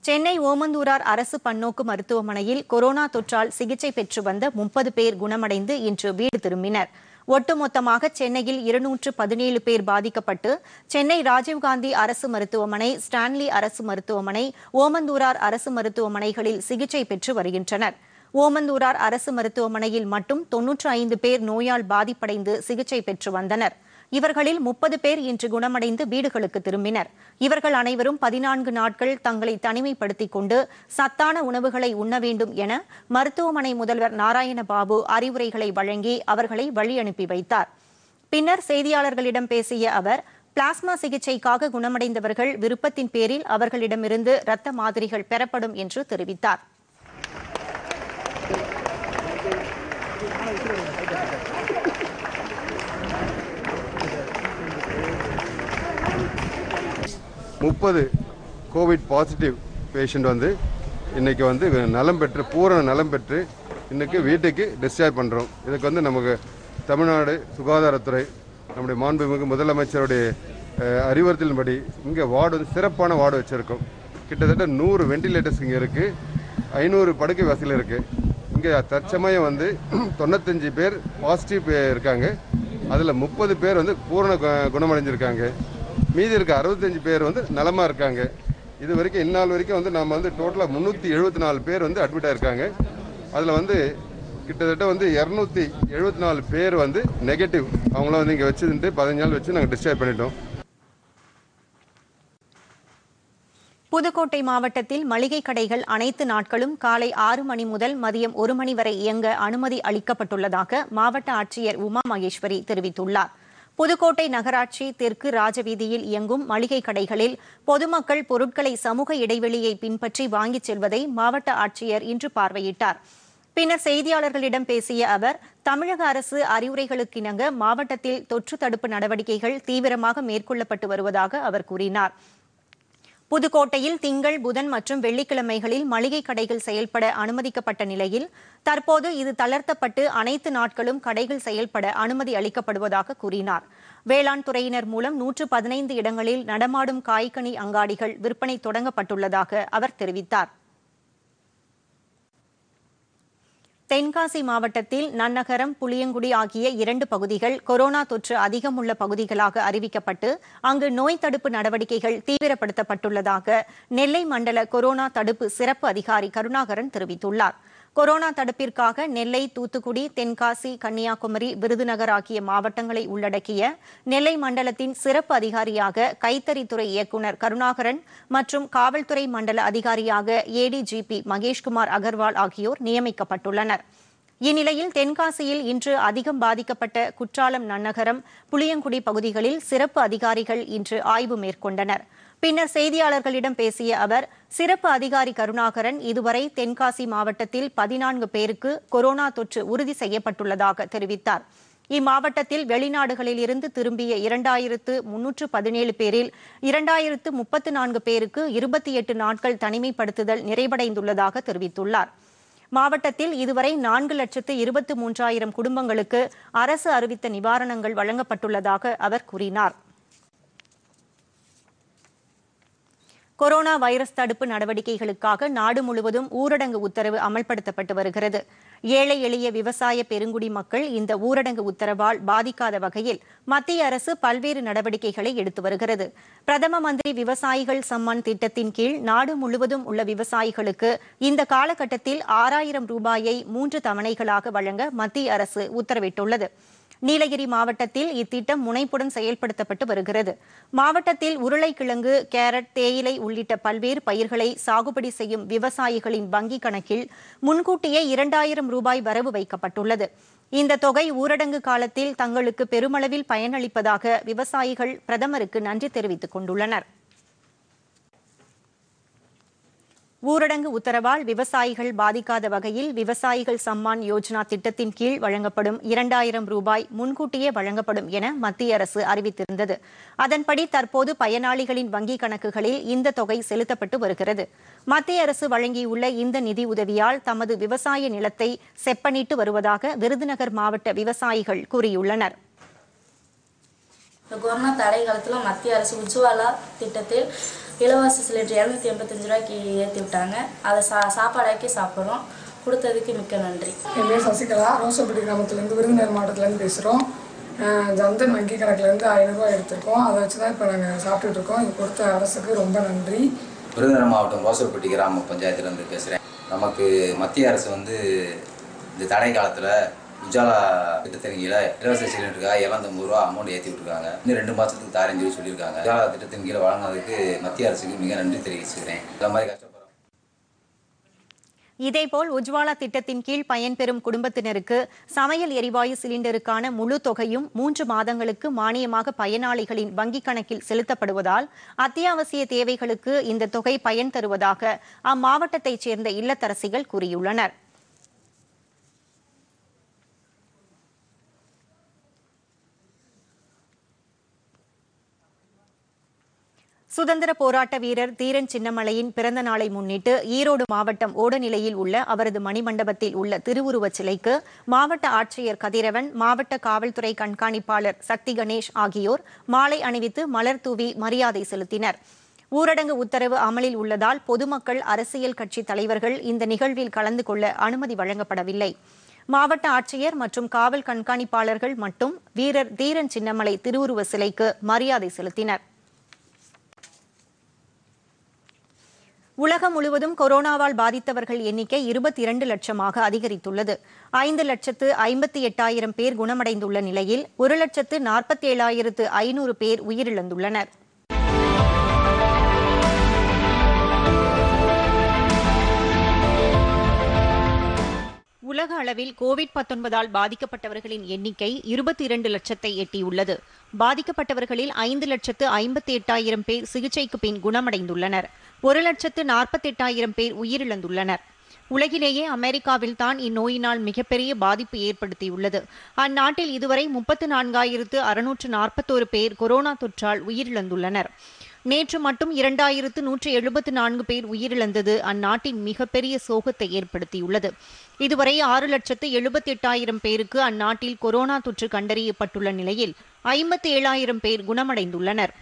சென்னை ஓமந்தூரார் அரசு பன்னோக்கு மருத்துவமனையில் கொரோனா தொற்றால் சிகிச்சை பெற்று வந்த முப்பது பேர் குணமடைந்து இன்று வீடு திரும்பினர் ஒட்டுமொத்தமாக சென்னையில் இருநூற்று பதினேழு பேர் பாதிக்கப்பட்டு சென்னை ராஜீவ்காந்தி அரசு மருத்துவமனை ஸ்டான்லி அரசு மருத்துவமனை ஓமந்தூரார் அரசு மருத்துவமனைகளில் சிகிச்சை பெற்று வருகின்றனர் ஓமந்தூரார் அரசு மருத்துவமனையில் மட்டும் தொன்னூற்று ஐந்து பேர் நோயால் பாதிப்படைந்து சிகிச்சை பெற்று வந்தனா் இவர்களில் முப்பது பேர் இன்று குணமடைந்து வீடுகளுக்கு திரும்பினர் இவர்கள் அனைவரும் பதினான்கு நாட்கள் தங்களை தனிமைப்படுத்திக் கொண்டு சத்தான உணவுகளை உண்ண வேண்டும் என மருத்துவமனை முதல்வர் நாராயணபாபு அறிவுரைகளை வழங்கி அவர்களை வழியனுப்பி வைத்தார் பின்னர் செய்தியாளர்களிடம் பேசிய அவர் பிளாஸ்மா சிகிச்சைக்காக குணமடைந்தவர்கள் விருப்பத்தின் பேரில் அவர்களிடமிருந்து இரத்த மாதிரிகள் பெறப்படும் என்று தெரிவித்தார் Thank you. முப்பது கோவிட் பாசிட்டிவ் பேஷண்ட் வந்து இன்றைக்கி வந்து நலம் பெற்று பூரண நலம் பெற்று இன்றைக்கு வீட்டுக்கு டிஸ்சார்ஜ் பண்ணுறோம் இதுக்கு வந்து நமக்கு தமிழ்நாடு சுகாதாரத்துறை நம்முடைய மாண்புமிகு முதலமைச்சருடைய அறிவுறுத்தலின்படி இங்கே வார்டு வந்து சிறப்பான வார்டு வச்சுருக்கோம் கிட்டத்தட்ட நூறு வெண்டிலேட்டர்ஸ் இங்கே இருக்குது ஐநூறு படுக்கை வசதியில் இருக்குது இங்கே தற்சமயம் வந்து *clears throat* தொண்ணூத்தஞ்சு பேர் பாசிட்டிவ் இருக்காங்க அதில் முப்பது பேர் வந்து பூரண குணமடைஞ்சிருக்காங்க மீதி இருக்க அறுபத்தஞ்சு பேர் வந்து நலமாக இருக்காங்க இது வரைக்கும் இந்நாள் வரைக்கும் வந்து நம்ம வந்து டோட்டலாக முந்நூற்றி எழுபத்தி நாலு பேர் வந்து அட்மிட் ஆயிருக்காங்க அதில் வந்து கிட்டத்தட்ட வந்து இரநூத்தி எழுபத்தி நாலு பேர் வந்து நெகட்டிவ் அவங்கள வந்து இங்கே வச்சுருந்து பதினஞ்சு நாள் வச்சு நாங்கள் டிஸ்சார்ஜ் பண்ணிட்டோம் புதுக்கோட்டை மாவட்டத்தில் மளிகை கடைகள் அனைத்து நாட்களும் காலை ஆறு மணி முதல் மதியம் ஒரு மணி வரை இயங்க அனுமதி அளிக்கப்பட்டுள்ளதாக மாவட்ட ஆட்சியர் உமா மகேஸ்வரி தெரிவித்துள்ளார் புதுக்கோட்டை நகராட்சி தெற்கு ராஜவீதியில் இயங்கும் மளிகை கடைகளில் பொதுமக்கள் பொருட்களை சமூக இடைவெளியை பின்பற்றி வாங்கிச் செல்வதை மாவட்ட ஆட்சியர் இன்று பார்வையிட்டார் பின்னர் செய்தியாளர்களிடம் பேசிய அவர் தமிழக அரசு அறிவுரைகளுக்கிணங்க மாவட்டத்தில் தொற்று தடுப்பு நடவடிக்கைகள் தீவிரமாக மேற்கொள்ளப்பட்டு வருவதாக அவர் கூறினாா் புதுக்கோட்டையில் திங்கள் புதன் மற்றும் வெள்ளிக்கிழமைகளில் மளிகை கடைகள் செயல்பட அனுமதிக்கப்பட்ட நிலையில் தற்போது இது தளர்த்தப்பட்டு அனைத்து நாட்களும் கடைகள் செயல்பட அனுமதி அளிக்கப்படுவதாக கூறினார் வேளாண் துறையினர் மூலம் நூற்று பதினைந்து இடங்களில் நடமாடும் காய்கனி அங்காடிகள் விற்பனை தொடங்கப்பட்டுள்ளதாக அவர் தெரிவித்தாா் தென்காசி மாவட்டத்தில் நன்னகரம் புளியங்குடி ஆகிய இரண்டு பகுதிகள் கொரோனா தொற்று அதிகம் உள்ள பகுதிகளாக அறிவிக்கப்பட்டு அங்கு நோய் தடுப்பு நடவடிக்கைகள் தீவிரப்படுத்தப்பட்டுள்ளதாக நெல்லை மண்டல கொரோனா தடுப்பு சிறப்பு அதிகாரி கருணாகரன் தெரிவித்துள்ளார் கொரோனா தடுப்பிற்காக நெல்லை தூத்துக்குடி தென்காசி கன்னியாகுமரி விருதுநகர் ஆகிய மாவட்டங்களை உள்ளடக்கிய நெல்லை மண்டலத்தின் சிறப்பு அதிகாரியாக கைத்தறித்துறை இயக்குநர் கருணாகரன் மற்றும் காவல்துறை மண்டல அதிகாரியாக ஏடிஜிபி மகேஷ்குமார் அகர்வால் ஆகியோர் நியமிக்கப்பட்டுள்ளனர் இந்நிலையில் தென்காசியில் இன்று அதிகம் பாதிக்கப்பட்ட குற்றாலம் நன்னகரம் புளியங்குடி பகுதிகளில் சிறப்பு அதிகாரிகள் இன்று ஆய்வு மேற்கொண்டனா் பின்னர் செய்தியாளர்களிடம் பேசிய அவர் சிறப்பு அதிகாரி கருணாகரன் இதுவரை தென்காசி மாவட்டத்தில் பதினான்கு பேருக்கு கொரோனா தொற்று உறுதி செய்யப்பட்டுள்ளதாக தெரிவித்தார் இம்மாவட்டத்தில் வெளிநாடுகளில் இருந்து திரும்பிய இரண்டாயிரத்து முன்னூற்று பதினேழு பேரில் இரண்டாயிரத்து முப்பத்து நான்கு பேருக்கு இருபத்தி எட்டு நாட்கள் தனிமைப்படுத்துதல் நிறைவடைந்துள்ளதாக தெரிவித்துள்ளார் மாவட்டத்தில் இதுவரை நான்கு லட்சத்து இருபத்தி மூன்றாயிரம் குடும்பங்களுக்கு அரசு அறிவித்த நிவாரணங்கள் வழங்கப்பட்டுள்ளதாக அவர் கூறினாா் கொரோனா வைரஸ் தடுப்பு நடவடிக்கைகளுக்காக நாடு முழுவதும் ஊரடங்கு உத்தரவு அமல்படுத்தப்பட்டு வருகிறது ஏழை எளிய விவசாய பெருங்குடி மக்கள் இந்த ஊரடங்கு உத்தரவால் பாதிக்காத வகையில் மத்திய அரசு பல்வேறு நடவடிக்கைகளை எடுத்து வருகிறது பிரதம மந்திரி விவசாயிகள் சம்மான் திட்டத்தின் கீழ் நாடு முழுவதும் உள்ள விவசாயிகளுக்கு இந்த காலகட்டத்தில் ஆறாயிரம் ரூபாயை மூன்று தவணைகளாக வழங்க மத்திய அரசு உத்தரவிட்டுள்ளது நீலகிரி மாவட்டத்தில் இத்திட்டம் முனைப்புடன் செயல்படுத்தப்பட்டு வருகிறது மாவட்டத்தில் உருளைக்கிழங்கு கேரட் தேயிலை உள்ளிட்ட பல்வேறு பயிர்களை சாகுபடி செய்யும் விவசாயிகளின் வங்கிக் கணக்கில் முன்கூட்டியே இரண்டாயிரம் ரூபாய் வரவு வைக்கப்பட்டுள்ளது இந்த தொகை ஊரடங்கு காலத்தில் தங்களுக்கு பெருமளவில் பயனளிப்பதாக விவசாயிகள் பிரதமருக்கு நன்றி தெரிவித்துக் கொண்டுள்ளனா் ஊரடங்கு உத்தரவால் விவசாயிகள் பாதிக்காத வகையில் விவசாயிகள் சம்மான் யோஜனா திட்டத்தின் கீழ் வழங்கப்படும் இரண்டாயிரம் ரூபாய் முன்கூட்டியே வழங்கப்படும் என மத்திய அரசு அறிவித்திருந்தது அதன்படி தற்போது பயனாளிகளின் வங்கிக் கணக்குகளில் இந்த தொகை செலுத்தப்பட்டு வருகிறது மத்திய அரசு வழங்கியுள்ள இந்த நிதி உதவியால் தமது விவசாய நிலத்தை செப்பனிட்டு வருவதாக விருதுநகர் மாவட்ட விவசாயிகள் கூறியுள்ளனா் இந்த கொரோனா தடை காலத்தில் மத்திய அரசு உஜ்வாலா திட்டத்தில் இலவச சிலிண்டர் இரநூத்தி எண்பத்தஞ்சு ரூபாய்க்கு ஏற்றி விட்டாங்க அதை சா சாப்பாடாக்கி சாப்பிட்றோம் கொடுத்ததுக்கு மிக்க நன்றி என் பேர் சசிகலா ரோசப்பட்டி கிராமத்துலேருந்து விருதுநகர் மாவட்டத்துலேருந்து பேசுகிறோம் ஜந்தன் வங்கி கணக்குலேருந்து ஆயிரரூபா எடுத்திருக்கோம் அதை வச்சு தான் இப்போ நாங்கள் சாப்பிட்டுட்ருக்கோம் இது கொடுத்த அரசுக்கு ரொம்ப நன்றி விருதுநகர் மாவட்டம் ரோசப்பட்டி கிராம பஞ்சாயத்துலேருந்து பேசுகிறேன் நமக்கு மத்திய அரசு வந்து இந்த தடை காலத்தில் உஜாலா திட்டத்தின் கீழே இலவச சிலிண்டருக்காக ரூபா அமௌண்ட் ஏற்றி விட்டுருக்காங்க இன்னும் ரெண்டு மாதத்துக்கு சொல்லி சொல்லியிருக்காங்க உஜாலா திட்டத்தின் கீழே வழங்கினதுக்கு மத்திய அரசுக்கு மிக நன்றி தெரிவிச்சுக்கிறேன் இந்த மாதிரி இதேபோல் உஜ்வாலா திட்டத்தின் கீழ் பயன்பெறும் குடும்பத்தினருக்கு சமையல் எரிவாயு சிலிண்டருக்கான முழு தொகையும் மூன்று மாதங்களுக்கு மானியமாக பயனாளிகளின் வங்கிக் கணக்கில் செலுத்தப்படுவதால் அத்தியாவசிய தேவைகளுக்கு இந்த தொகை பயன் தருவதாக அம்மாவட்டத்தைச் சேர்ந்த இல்லத்தரசிகள் கூறியுள்ளனர் சுதந்திர போராட்ட வீரர் தீரன் சின்னமலையின் பிறந்த நாளை முன்னிட்டு ஈரோடு மாவட்டம் ஓடநிலையில் உள்ள அவரது மணிமண்டபத்தில் உள்ள திருவுருவச் சிலைக்கு மாவட்ட ஆட்சியர் கதிரவன் மாவட்ட காவல்துறை கண்காணிப்பாளர் சக்தி கணேஷ் ஆகியோர் மாலை அணிவித்து மலர் தூவி மரியாதை செலுத்தினர் ஊரடங்கு உத்தரவு அமலில் உள்ளதால் பொதுமக்கள் அரசியல் கட்சி தலைவர்கள் இந்த நிகழ்வில் கலந்து கொள்ள அனுமதி வழங்கப்படவில்லை மாவட்ட ஆட்சியர் மற்றும் காவல் கண்காணிப்பாளர்கள் மட்டும் வீரர் தீரன் சின்னமலை திருவுருவ சிலைக்கு மரியாதை செலுத்தினர் உலகம் முழுவதும் கொரோனாவால் பாதித்தவர்கள் எண்ணிக்கை இருபத்தி இரண்டு லட்சமாக அதிகரித்துள்ளது ஐந்து லட்சத்து ஐம்பத்தி எட்டாயிரம் பேர் குணமடைந்துள்ள நிலையில் ஒரு லட்சத்து நாற்பத்தி ஏழாயிரத்து ஐநூறு பேர் உயிரிழந்துள்ளனா் உலக அளவில் கோவிட் பத்தொன்பதால் பாதிக்கப்பட்டவர்களின் எண்ணிக்கை இருபத்தி இரண்டு லட்சத்தை எட்டியுள்ளது பாதிக்கப்பட்டவர்களில் ஐந்து லட்சத்து ஐம்பத்தி எட்டாயிரம் பேர் சிகிச்சைக்கு பின் குணமடைந்துள்ளனர் ஒரு லட்சத்து நாற்பத்தி எட்டாயிரம் பேர் உயிரிழந்துள்ளனர் உலகிலேயே அமெரிக்காவில் தான் இந்நோயினால் மிகப்பெரிய பாதிப்பு ஏற்படுத்தியுள்ளது அந்நாட்டில் இதுவரை முப்பத்து நான்காயிரத்து அறுநூற்று நாற்பத்தோரு பேர் கொரோனா தொற்றால் உயிரிழந்துள்ளனர் நேற்று மட்டும் இரண்டாயிரத்து நூற்றி எழுபத்து நான்கு பேர் உயிரிழந்தது அந்நாட்டின் மிகப்பெரிய சோகத்தை ஏற்படுத்தியுள்ளது இதுவரை ஆறு லட்சத்து எழுபத்தி எட்டாயிரம் பேருக்கு அந்நாட்டில் கொரோனா தொற்று கண்டறியப்பட்டுள்ள நிலையில் ஐம்பத்தி ஏழாயிரம் பேர் குணமடைந்துள்ளனர்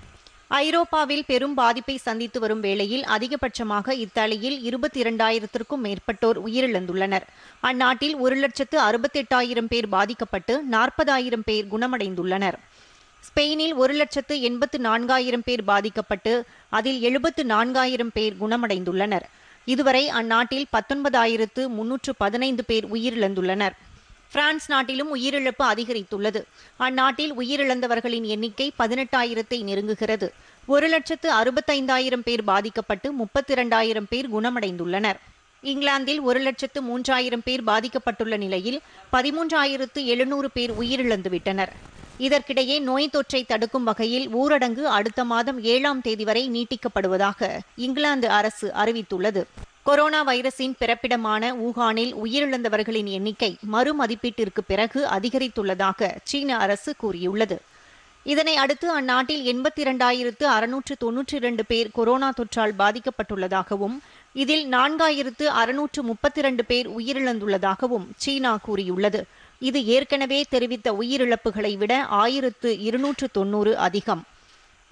ஐரோப்பாவில் பெரும் பாதிப்பை சந்தித்து வரும் வேளையில் அதிகபட்சமாக இத்தாலியில் இருபத்தி இரண்டாயிரத்திற்கும் மேற்பட்டோர் உயிரிழந்துள்ளனர் அந்நாட்டில் ஒரு லட்சத்து அறுபத்தெட்டாயிரம் பேர் பாதிக்கப்பட்டு நாற்பதாயிரம் பேர் குணமடைந்துள்ளனர் ஸ்பெயினில் ஒரு லட்சத்து எண்பத்து நான்காயிரம் பேர் பாதிக்கப்பட்டு அதில் எழுபத்து நான்காயிரம் பேர் குணமடைந்துள்ளனர் இதுவரை அந்நாட்டில் பத்தொன்பதாயிரத்து முன்னூற்று பதினைந்து பேர் உயிரிழந்துள்ளனர் பிரான்ஸ் நாட்டிலும் உயிரிழப்பு அதிகரித்துள்ளது அந்நாட்டில் உயிரிழந்தவர்களின் எண்ணிக்கை பதினெட்டாயிரத்தை நெருங்குகிறது ஒரு லட்சத்து அறுபத்தைந்தாயிரம் பேர் பாதிக்கப்பட்டு முப்பத்தி இரண்டாயிரம் பேர் குணமடைந்துள்ளனர் இங்கிலாந்தில் ஒரு லட்சத்து மூன்றாயிரம் பேர் பாதிக்கப்பட்டுள்ள நிலையில் பதிமூன்றாயிரத்து எழுநூறு பேர் உயிரிழந்துவிட்டனர் இதற்கிடையே நோய் தொற்றை தடுக்கும் வகையில் ஊரடங்கு அடுத்த மாதம் ஏழாம் தேதி வரை நீட்டிக்கப்படுவதாக இங்கிலாந்து அரசு அறிவித்துள்ளது கொரோனா வைரஸின் பிறப்பிடமான ஊகானில் உயிரிழந்தவர்களின் எண்ணிக்கை மறுமதிப்பீட்டிற்கு பிறகு அதிகரித்துள்ளதாக சீன அரசு கூறியுள்ளது இதனை அடுத்து அந்நாட்டில் எண்பத்தி இரண்டாயிரத்து அறுநூற்று தொன்னூற்றி இரண்டு பேர் கொரோனா தொற்றால் பாதிக்கப்பட்டுள்ளதாகவும் இதில் நான்காயிரத்து அறுநூற்று முப்பத்தி இரண்டு பேர் உயிரிழந்துள்ளதாகவும் சீனா கூறியுள்ளது இது ஏற்கனவே தெரிவித்த உயிரிழப்புகளை விட ஆயிரத்து இருநூற்று தொன்னூறு அதிகம்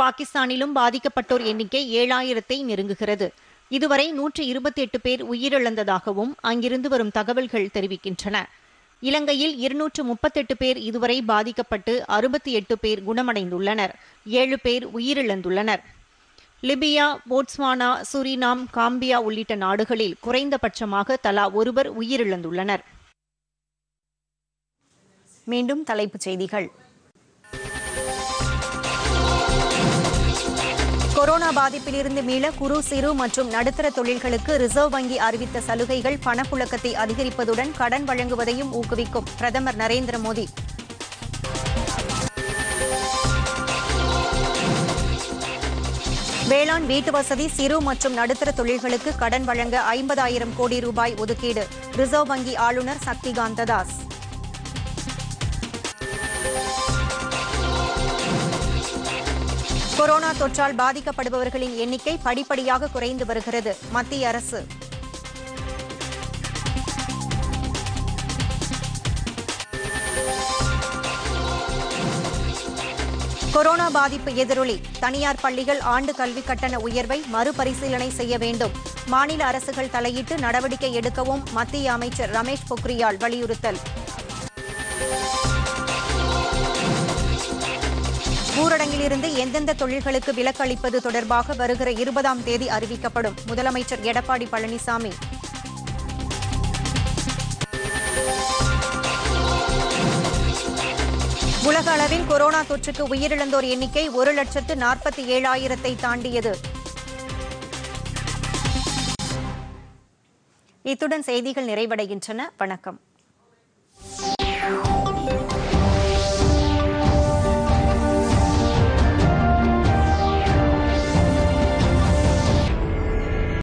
பாகிஸ்தானிலும் பாதிக்கப்பட்டோர் எண்ணிக்கை ஏழாயிரத்தை நெருங்குகிறது இதுவரை நூற்று இருபத்தி எட்டு பேர் உயிரிழந்ததாகவும் அங்கிருந்து வரும் தகவல்கள் தெரிவிக்கின்றன இலங்கையில் இருநூற்று முப்பத்தெட்டு பேர் இதுவரை பாதிக்கப்பட்டு அறுபத்தி எட்டு பேர் குணமடைந்துள்ளனர் ஏழு பேர் உயிரிழந்துள்ளனர் லிபியா போட்ஸ்வானா சுரினாம் காம்பியா உள்ளிட்ட நாடுகளில் குறைந்தபட்சமாக தலா ஒருவர் உயிரிழந்துள்ளனர் மீண்டும் தலைப்புச் செய்திகள் கொரோனா பாதிப்பிலிருந்து மீள குறு சிறு மற்றும் நடுத்தர தொழில்களுக்கு ரிசர்வ் வங்கி அறிவித்த சலுகைகள் பணப்புழக்கத்தை அதிகரிப்பதுடன் கடன் வழங்குவதையும் ஊக்குவிக்கும் பிரதமர் நரேந்திர மோடி வேளாண் வீட்டு வசதி சிறு மற்றும் நடுத்தர தொழில்களுக்கு கடன் வழங்க ஐம்பதாயிரம் கோடி ரூபாய் ஒதுக்கீடு ரிசர்வ் வங்கி ஆளுநர் சக்திகாந்த தாஸ் கொரோனா தொற்றால் பாதிக்கப்படுபவர்களின் எண்ணிக்கை படிப்படியாக குறைந்து வருகிறது மத்திய அரசு கொரோனா பாதிப்பு எதிரொலி தனியார் பள்ளிகள் ஆண்டு கல்வி கட்டண உயர்வை மறுபரிசீலனை செய்ய வேண்டும் மாநில அரசுகள் தலையிட்டு நடவடிக்கை எடுக்கவும் மத்திய அமைச்சர் ரமேஷ் பொக்ரியால் வலியுறுத்தல் ஊரடங்கிலிருந்து எந்தெந்த தொழில்களுக்கு விலக்கு அளிப்பது தொடர்பாக வருகிற இருபதாம் தேதி அறிவிக்கப்படும் முதலமைச்சர் எடப்பாடி பழனிசாமி உலக அளவில் கொரோனா தொற்றுக்கு உயிரிழந்தோர் எண்ணிக்கை ஒரு லட்சத்து நாற்பத்தி ஏழாயிரத்தை தாண்டியது இத்துடன் செய்திகள் நிறைவடைகின்றன வணக்கம்